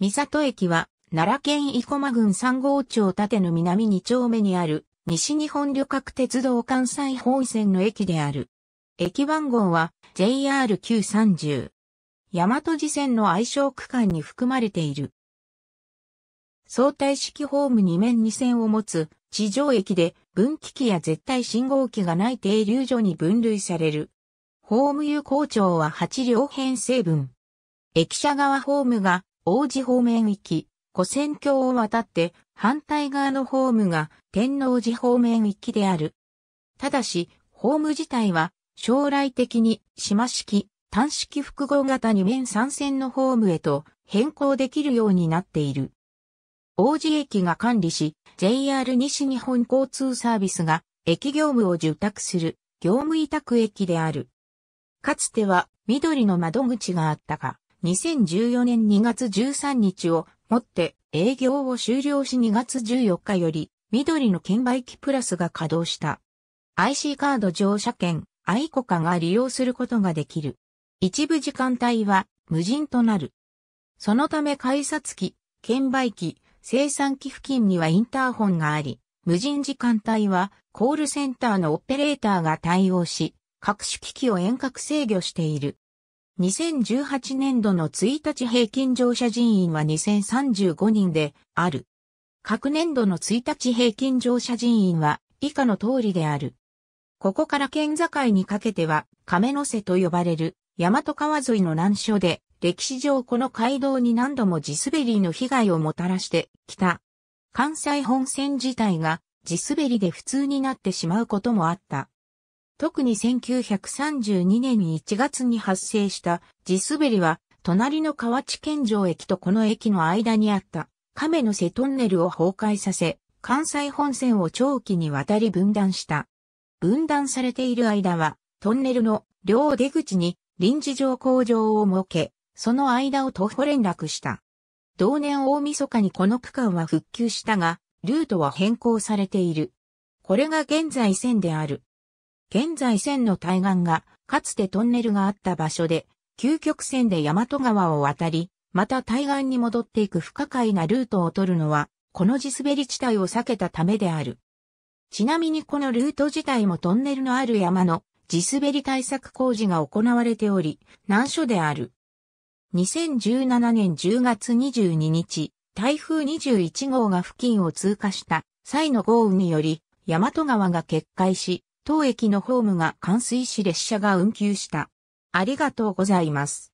三里駅は、奈良県生駒郡三郷町縦の南2丁目にある、西日本旅客鉄道関西本線の駅である。駅番号は JR930。大和路線の愛称区間に含まれている。相対式ホーム2面2線を持つ地上駅で分岐器や絶対信号機がない停留所に分類される。ホーム有効長は8両編成分。駅舎側ホームが王子方面行き、古戦橋を渡って反対側のホームが天王寺方面行きである。ただし、ホーム自体は将来的に島式、単式複合型2面3線のホームへと変更できるようになっている。王子駅が管理し、JR 西日本交通サービスが駅業務を受託する業務委託駅である。かつては緑の窓口があったが、2014年2月13日をもって営業を終了し2月14日より緑の券売機プラスが稼働した。IC カード乗車券、アイコカが利用することができる。一部時間帯は無人となる。そのため改札機、券売機、生産機付近にはインターホンがあり、無人時間帯はコールセンターのオペレーターが対応し、各種機器を遠隔制御している。2018年度の1日平均乗車人員は2035人である。各年度の1日平均乗車人員は以下の通りである。ここから県境にかけては亀の瀬と呼ばれる大和川沿いの難所で歴史上この街道に何度も地滑りの被害をもたらしてきた。関西本線自体が地滑りで普通になってしまうこともあった。特に1932年に1月に発生した地滑りは、隣の河内県城駅とこの駅の間にあった亀の瀬トンネルを崩壊させ、関西本線を長期にわたり分断した。分断されている間は、トンネルの両出口に臨時乗降場を設け、その間を徒歩連絡した。同年大晦日にこの区間は復旧したが、ルートは変更されている。これが現在線である。現在線の対岸が、かつてトンネルがあった場所で、究極線で大和川を渡り、また対岸に戻っていく不可解なルートを取るのは、この地滑り地帯を避けたためである。ちなみにこのルート自体もトンネルのある山の地滑り対策工事が行われており、難所である。2017年10月22日、台風21号が付近を通過した際の豪雨により、大和川が決壊し、当駅のホームが冠水し列車が運休した。ありがとうございます。